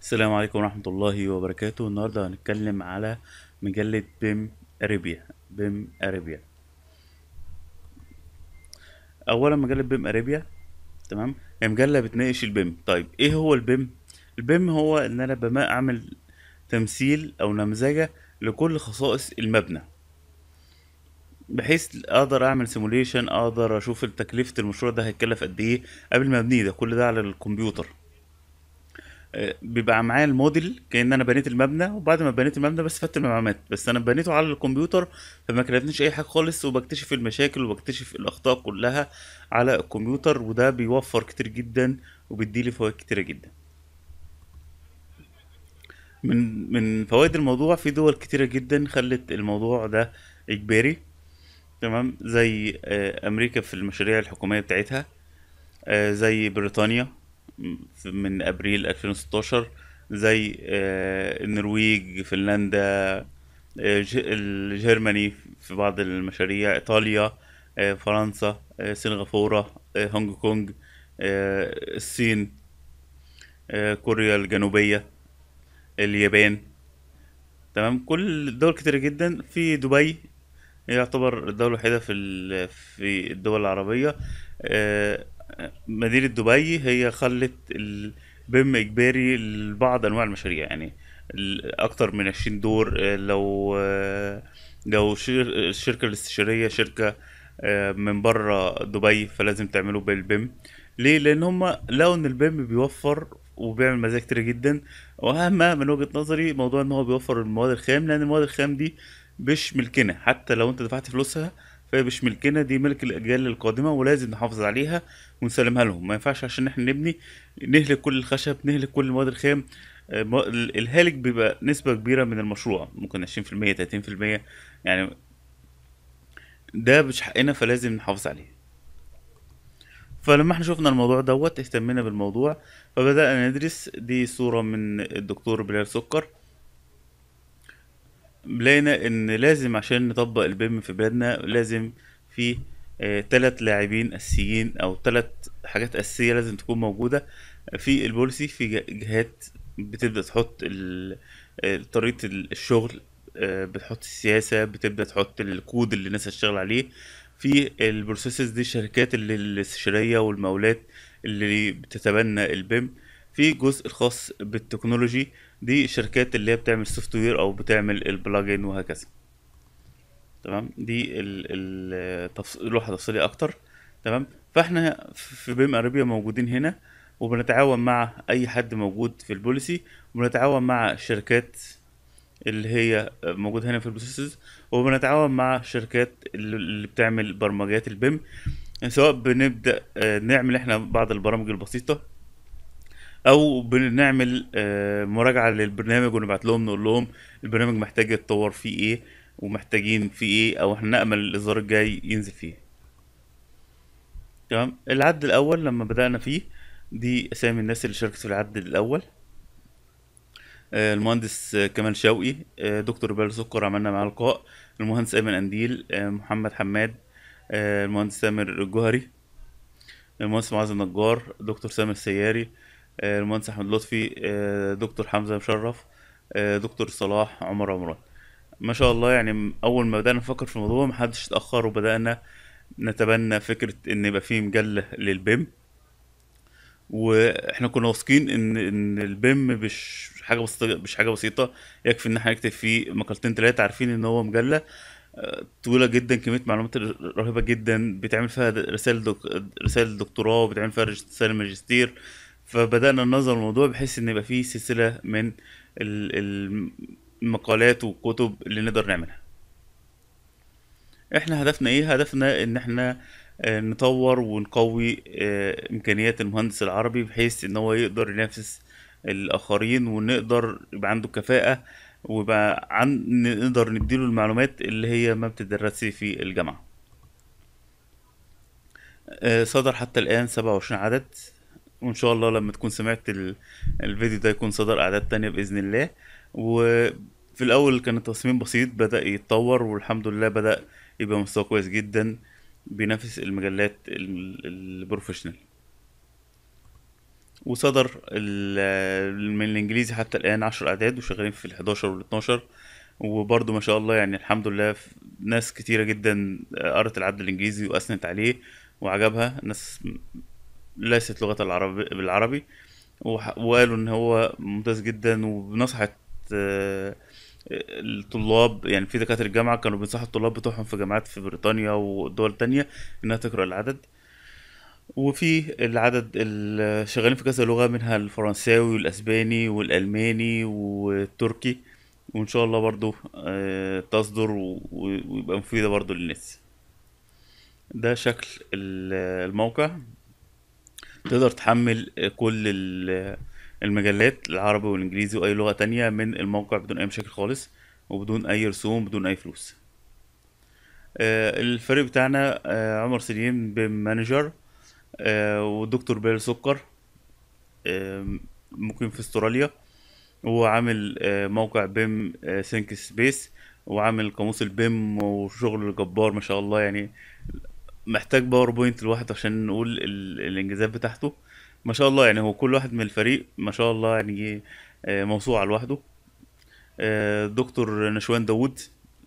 السلام عليكم ورحمة الله وبركاته النهاردة هنتكلم على مجلة بيم أريبيا بيم أريبيا أولا مجلة بيم أريبيا تمام هي مجلة بتناقش البيم طيب إيه هو البيم البيم هو إن أنا بما أعمل تمثيل أو نمذجة لكل خصائص المبنى بحيث اقدر اعمل سيموليشن اقدر اشوف تكلفه المشروع ده هيتكلف قد ايه قبل ما ابنيه ده كل ده على الكمبيوتر بيبقى معايا الموديل كان انا بنيت المبنى وبعد ما بنيت المبنى بس فدت المعلومات بس انا بنيته على الكمبيوتر فما كلمتنيش اي حاجه خالص وبكتشف المشاكل وبكتشف الاخطاء كلها على الكمبيوتر وده بيوفر كتير جدا وبيديلي فوائد كتيره جدا من من فوائد الموضوع في دول كتيره جدا خلت الموضوع ده اجباري تمام زي آه، امريكا في المشاريع الحكوميه بتاعتها آه، زي بريطانيا من ابريل 2016 زي آه، النرويج فنلندا آه، جيرماني في بعض المشاريع ايطاليا آه، فرنسا سنغافوره هونج كونج الصين كوريا الجنوبيه اليابان تمام كل دول كتير جدا في دبي يعتبر الدولة الوحيدة في في الدول العربية مدينه دبي هي خلت البيم اجباري لبعض انواع المشاريع يعني اكتر من 20 دور آه، لو آه، لو الشركه الاستشاريه شركه آه، من بره دبي فلازم تعملوا بالبيم ليه لان هم لقوا ان البيم بيوفر وبيعمل مزايا كتير جدا وأهمها من وجهه نظري موضوع ان هو بيوفر المواد الخام لان المواد الخام دي مش ملكنا حتى لو انت دفعت فلوسها فبشملكنا دي ملك الاجيال القادمه ولازم نحافظ عليها ونسلمها لهم ما ينفعش عشان احنا نبني نهلك كل الخشب نهلك كل المواد الخام آه، الهالك بيبقى نسبه كبيره من المشروع ممكن 20% 30% يعني ده مش حقنا فلازم نحافظ عليه فلما احنا شفنا الموضوع دوت اهتمينا بالموضوع فبدأنا ندرس دي صورة من الدكتور بلال سكر لقينا ان لازم عشان نطبق البيم في بلادنا لازم في ثلاث آه، لاعبين اساسيين او ثلاث حاجات اساسيه لازم تكون موجوده في البوليسي في جهات بتبدا تحط آه، طريقه الشغل آه، بتحط السياسه بتبدا تحط الكود اللي الناس هتشتغل عليه في البروسيسز دي الشركات اللي الاستشاريه والمولات اللي بتتبنى البيم في جزء الخاص بالتكنولوجي دي الشركات اللي هي بتعمل سوفت وير او بتعمل البلاجن وهكذا تمام دي اللوحه تفصيليه اكتر تمام فاحنا في بيم اربيا موجودين هنا وبنتعاون مع اي حد موجود في البوليسي وبنتعاون مع الشركات اللي هي موجودة هنا في البروسيسز وبنتعاون مع شركات اللي بتعمل برمجات البيم سواء بنبدأ آه، نعمل احنا بعض البرامج البسيطة او بنعمل آه، مراجعه للبرنامج ونبعت لهم نقول لهم البرنامج محتاج يتطور فيه ايه ومحتاجين فيه ايه او احنا نامل الاصدار الجاي ينزل فيه تمام العد الاول لما بدانا فيه دي اسامي الناس اللي شاركت في العد الاول آه، المهندس آه، كمال شوقي دكتور بلال سكر عملنا معاه لقاء المهندس ايمن انديل محمد حماد المهندس سامر الجهري المهندس معاذ النجار دكتور سامر السياري آه، المهندس احمد لطفي آه، دكتور حمزه مشرف آه، دكتور صلاح عمر عمران ما شاء الله يعني اول ما بدانا نفكر في الموضوع محدش اتاخر وبدانا نتبنى فكره ان يبقى في مجله للبيم واحنا كنا واثقين ان ان البيم مش حاجه بسيطه مش حاجه بسيطه يكفي ان احنا نكتب فيه مقالتين ثلاثه عارفين ان هو مجله طويله جدا كميه معلومات رهيبه جدا بتعمل فيها رسائل دك... رسائل دكتوراه وبتعمل فيها رسائل ماجستير فبدانا ننظر الموضوع بحيث ان يبقى فيه سلسله من المقالات والكتب اللي نقدر نعملها احنا هدفنا ايه هدفنا ان احنا آه، نطور ونقوي آه، امكانيات المهندس العربي بحيث ان هو يقدر ينافس الاخرين ونقدر يبقى عنده كفاءه ويبقى عن نقدر نديله المعلومات اللي هي ما بتدرسش في الجامعه آه، صدر حتى الان سبعة وعشرين عدد وان شاء الله لما تكون سمعت الفيديو ده يكون صدر اعداد تانية باذن الله وفي الاول كان التصميم بسيط بدا يتطور والحمد لله بدا يبقى مستوى كويس جدا بينافس المجلات البروفيشنال وصدر من الانجليزي حتى الان عشر اعداد وشغالين في الحداشر والاتناشر وبرضه ما شاء الله يعني الحمد لله ناس كتيره جدا قرت العبد الانجليزي واثنت عليه وعجبها ناس ليست لغة العربي بالعربي وقالوا ان هو ممتاز جدا وبنصحت آه، الطلاب يعني في دكاترة الجامعة كانوا بينصحوا الطلاب بتوعهم في جامعات في بريطانيا ودول تانية انها تقرأ العدد وفي العدد الشغالين في كذا لغة منها الفرنساوي والاسباني والالماني والتركي وان شاء الله برضو آه، تصدر ويبقى مفيدة برضو للناس ده شكل الموقع تقدر تحمل كل المجلات العربي والانجليزي واي لغه تانية من الموقع بدون اي مشاكل خالص وبدون اي رسوم بدون اي فلوس آه، الفريق بتاعنا آه، عمر سليم بمانجر آه، والدكتور بيل سكر مقيم في استراليا وعامل موقع بيم سينك سبيس وعامل قاموس البيم وشغل جبار ما شاء الله يعني محتاج باور بوينت الواحد عشان نقول الانجازات بتاعته ما شاء الله يعني هو كل واحد من الفريق ما شاء الله يعني ايه، آه، موسوعة لوحده آه، دكتور نشوان داوود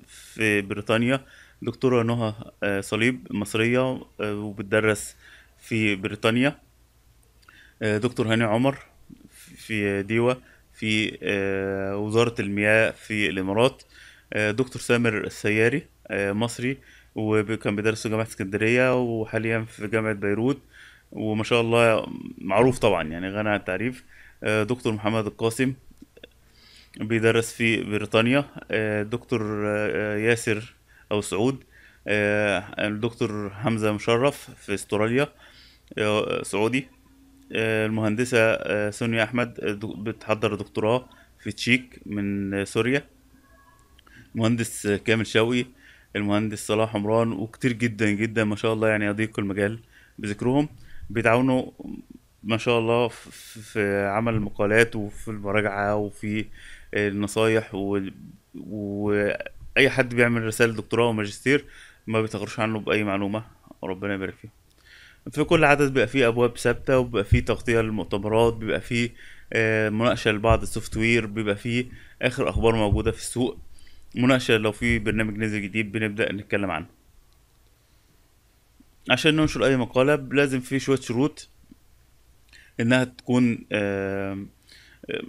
في بريطانيا دكتورة نهى آه، صليب مصرية وبتدرس في بريطانيا دكتور هاني عمر في ديوة في وزارة المياه في الإمارات دكتور سامر السياري مصري وكان بيدرس في جامعة اسكندرية وحاليا في جامعة بيروت وما شاء الله معروف طبعا يعني غني عن التعريف آه، دكتور محمد القاسم بيدرس في بريطانيا آه، دكتور آه، ياسر أو سعود الدكتور حمزة مشرف في استراليا سعودي المهندسة سونيا أحمد بتحضر دكتوراه في تشيك من سوريا مهندس كامل شوقي المهندس صلاح عمران وكتير جدا جدا ما شاء الله يعني يضيق المجال بذكرهم بيتعاونوا ما شاء الله في عمل المقالات وفي المراجعة وفي النصايح و... وأي حد بيعمل رسالة دكتوراه وماجستير ما بيتغرش عنه بأي معلومة ربنا يبارك فيه في كل عدد بيبقى فيه أبواب ثابتة وبيبقى فيه تغطية للمؤتمرات بيبقى فيه آه، مناقشة لبعض السوفت وير بيبقى فيه آخر أخبار موجودة في السوق مناقشه لو في برنامج نزل جديد بنبدا نتكلم عنه عشان ننشر اي مقاله لازم في شويه شروط انها تكون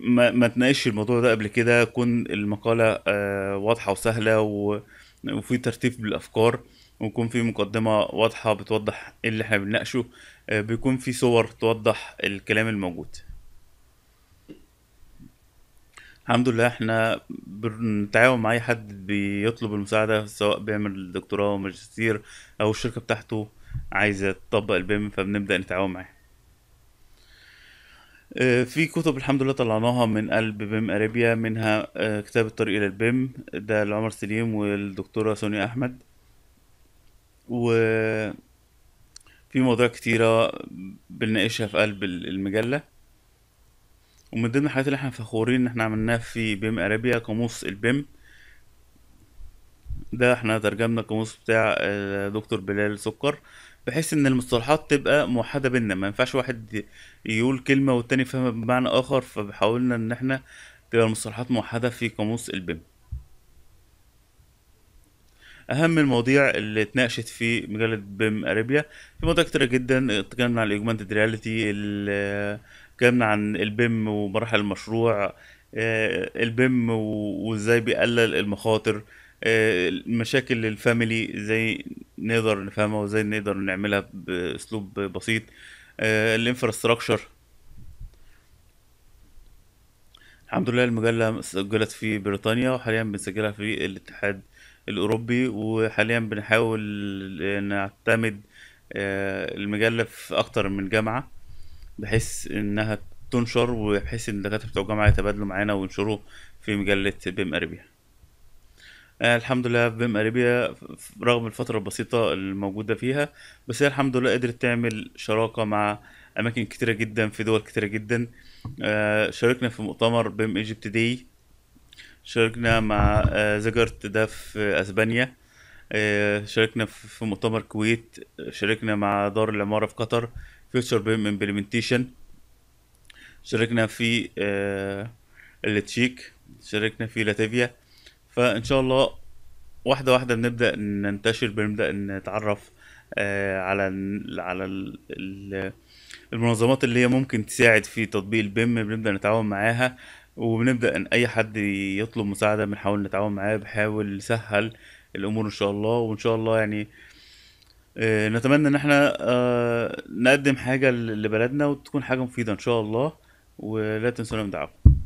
ما, ما تناقش الموضوع ده قبل كده تكون المقاله آه، واضحه وسهله وفي ترتيب بالافكار ويكون في مقدمة واضحة بتوضح إيه اللي احنا بنناقشه آه، بيكون في صور توضح الكلام الموجود الحمد لله احنا بنتعاون مع اي حد بيطلب المساعدة سواء بيعمل دكتوراه او ماجستير او الشركة بتاعته عايزة تطبق البيم فبنبدأ نتعاون معاه آه، في كتب الحمد لله طلعناها من قلب بيم اريبيا منها آه، كتاب الطريق الى البيم ده لعمر سليم والدكتورة سونيا احمد و في مواضيع كتيرة بنناقشها في قلب المجلة ومن ضمن الحاجات اللي احنا فخورين ان احنا عملناها في بيم ارابيا قاموس البيم ده احنا ترجمنا القاموس بتاع آه، دكتور بلال سكر بحيث ان المصطلحات تبقى موحده بينا ما ينفعش واحد يقول كلمه والتاني فاهمها بمعنى اخر فبحاولنا ان احنا تبقى المصطلحات موحده في قاموس البيم اهم المواضيع اللي اتناقشت في مجله بيم اريبيا في مواضيع كتيره جدا اتكلمنا عن الاوجمانتد رياليتي اتكلمنا عن البيم ومراحل المشروع آه، البيم وازاي بيقلل المخاطر آه، مشاكل الفاميلي ازاي نقدر نفهمها وازاي نقدر نعملها باسلوب بسيط آه، الانفراستراكشر الحمد لله المجلة سجلت في بريطانيا وحاليا بنسجلها في الاتحاد الأوروبي وحاليا بنحاول نعتمد المجلة في أكتر من جامعة بحيث انها تنشر وبحيث ان الدكاتره بتوع الجامعه يتبادلوا معانا وينشروا في مجله بيم اريبيا آه، الحمد لله بيم اريبيا رغم الفتره البسيطه الموجوده فيها بس هي الحمد لله قدرت تعمل شراكه مع اماكن كتيره جدا في دول كتيره جدا آه، شاركنا في مؤتمر بيم ايجيبت دي شاركنا مع آه، زجرت ده في اسبانيا شاركنا في مؤتمر الكويت شاركنا مع دار العماره في قطر فيوتشر بيم امبلمنتيشن شاركنا في آه، التشيك شاركنا في لاتفيا فان شاء الله واحدة واحدة بنبدأ ننتشر بنبدأ نتعرف آه، على على المنظمات اللي هي ممكن تساعد في تطبيق البيم بنبدأ نتعاون معاها وبنبدأ ان اي حد يطلب مساعدة بنحاول نتعاون معاه بحاول نسهل الامور ان شاء الله وان شاء الله يعني آه، نتمنى ان احنا آه، نقدم حاجه لبلدنا وتكون حاجه مفيده ان شاء الله ولا تنسونا من دعمكم